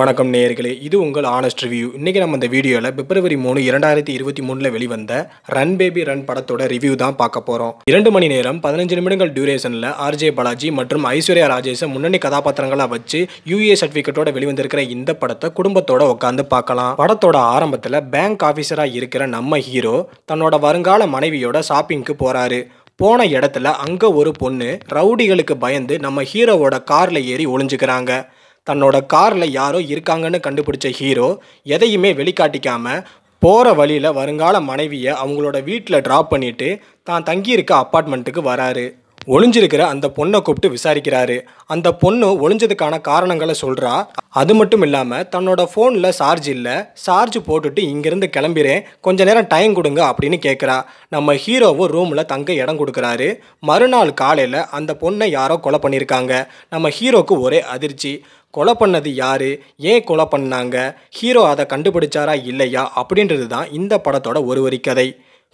வணக்கம் நேயர்களே இது உங்கள் ஆனஸ்ட் ரிவ்யூ இன்றைக்கி நம்ம இந்த வீடியோவில் பிப்ரவரி மூணு இரண்டாயிரத்தி இருபத்தி மூணில் வெளிவந்த ரன் பேபி ரன் படத்தோட ரிவ்யூ தான் பார்க்க போகிறோம் இரண்டு மணி நேரம் பதினஞ்சு நிமிடங்கள் டியூரேஷனில் ஆர்ஜே பாலாஜி மற்றும் ஐஸ்வர்யா ராஜேஷை முன்னணி கதாபாத்திரங்களாக வச்சு யூஏ சர்டிஃபிகேட்டோட e வெளிவந்திருக்கிற இந்த படத்தை குடும்பத்தோட உட்காந்து பார்க்கலாம் படத்தோட ஆரம்பத்தில் பேங்க் ஆஃபீஸராக இருக்கிற நம்ம ஹீரோ தன்னோட வருங்கால மனைவியோட ஷாப்பிங்க்கு போகிறாரு போன இடத்துல அங்கே ஒரு பொண்ணு ரவுடிகளுக்கு பயந்து நம்ம ஹீரோவோட காரில் ஏறி ஒளிஞ்சுக்கிறாங்க தன்னோட காரில் யாரோ இருக்காங்கன்னு கண்டுபிடிச்ச ஹீரோ எதையுமே வெளிக்காட்டிக்காமல் போகிற வழியில் வருங்கால மனைவியை அவங்களோட வீட்டில் ட்ராப் பண்ணிவிட்டு தான் தங்கியிருக்க அப்பார்ட்மெண்ட்டுக்கு வராரு ஒளிஞ்சிருக்கிற அந்த பொண்ணை கூப்பிட்டு விசாரிக்கிறாரு அந்த பொண்ணு ஒளிஞ்சதுக்கான காரணங்களை சொல்கிறா அது மட்டும் இல்லாமல் தன்னோட ஃபோனில் சார்ஜ் இல்லை சார்ஜ் போட்டுட்டு இங்கேருந்து கிளம்பிறேன் கொஞ்ச நேரம் டைம் கொடுங்க அப்படின்னு கேட்குறா நம்ம ஹீரோவும் ரூமில் தங்க இடம் கொடுக்குறாரு மறுநாள் காலையில் அந்த பொண்ணை யாரோ கொலை பண்ணியிருக்காங்க நம்ம ஹீரோக்கு ஒரே அதிர்ச்சி கொலை பண்ணது யார் ஏன் கொலை பண்ணாங்க ஹீரோ அதை கண்டுபிடிச்சாரா இல்லையா அப்படின்றது தான் இந்த படத்தோட ஒரு வரி கதை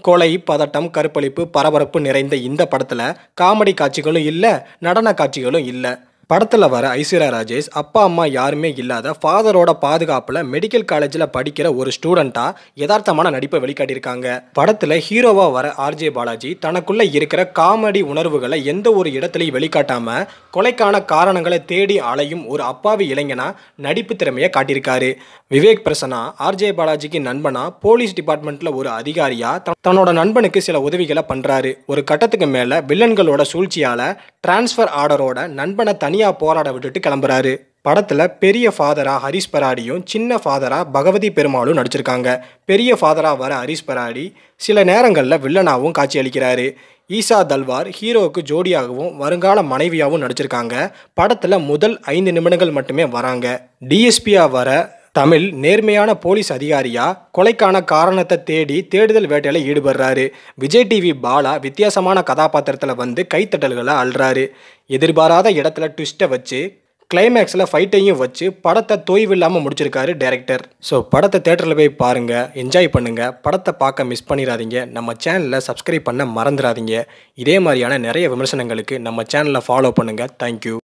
கொலை பதட்டம் கருப்பளிப்பு பரபரப்பு நிறைந்த இந்த படத்தில் காமெடி காட்சிகளும் இல்லை நடன காட்சிகளும் இல்லை படத்தில் வர ஐஸ்வர்யா ராஜேஷ் அப்பா அம்மா யாருமே இல்லாத ஃபாதரோட பாதுகாப்பில் மெடிக்கல் காலேஜில் படிக்கிற ஒரு ஸ்டூடெண்ட்டாக யதார்த்தமான நடிப்பை வெளிக்காட்டியிருக்காங்க படத்தில் ஹீரோவாக வர ஆர்ஜே பாலாஜி தனக்குள்ளே இருக்கிற காமெடி உணர்வுகளை எந்த ஒரு இடத்துலையும் வெளிக்காட்டாமல் கொலைக்கான காரணங்களை தேடி அலையும் ஒரு அப்பாவி இளைஞனாக நடிப்பு திறமையை காட்டியிருக்காரு விவேக் பிரசனா ஆர்ஜே பாலாஜிக்கு நண்பனா போலீஸ் டிபார்ட்மெண்ட்டில் ஒரு அதிகாரியாக தன்னோட நண்பனுக்கு சில உதவிகளை பண்ணுறாரு ஒரு கட்டத்துக்கு மேலே வில்லன்களோட சூழ்ச்சியால் டிரான்ஸ்ஃபர் ஆர்டரோட நண்பனை தனி தனியாக போராட விட்டுட்டு கிளம்புறாரு படத்தில் பெரிய ஃபாதராக ஹரிஷ் பராடியும் சின்ன ஃபாதராக பகவதி பெருமாளும் நடிச்சிருக்காங்க பெரிய ஃபாதராக வர ஹரிஷ் பராடி சில நேரங்களில் வில்லனாகவும் அளிக்கிறாரு ஈசா தல்வார் ஹீரோவுக்கு ஜோடியாகவும் வருங்கால மனைவியாகவும் நடிச்சிருக்காங்க படத்தில் முதல் ஐந்து நிமிடங்கள் மட்டுமே வராங்க டிஎஸ்பியாக வர தமிழ் நேர்மையான போலீஸ் அதிகாரியா கொலைக்கான காரணத்தை தேடி தேடுதல் வேட்டையில் ஈடுபடுறாரு விஜய் டிவி பாலா வித்தியாசமான கதாபாத்திரத்தில் வந்து கைத்தட்டல்களை அல்றாரு எதிர்பாராத இடத்துல ட்விஸ்ட்டை வச்சு கிளைமேக்ஸில் ஃபைட்டையும் வச்சு படத்தை தொய்வில்லாமல் முடிச்சிருக்காரு டேரக்டர் ஸோ படத்தை தேட்டரில் போய் பாருங்கள் என்ஜாய் பண்ணுங்கள் படத்தை பார்க்க மிஸ் பண்ணிடாதீங்க நம்ம சேனலில் சப்ஸ்கிரைப் பண்ண மறந்துடாதீங்க இதே மாதிரியான நிறைய விமர்சனங்களுக்கு நம்ம சேனலில் ஃபாலோ பண்ணுங்கள் தேங்க்யூ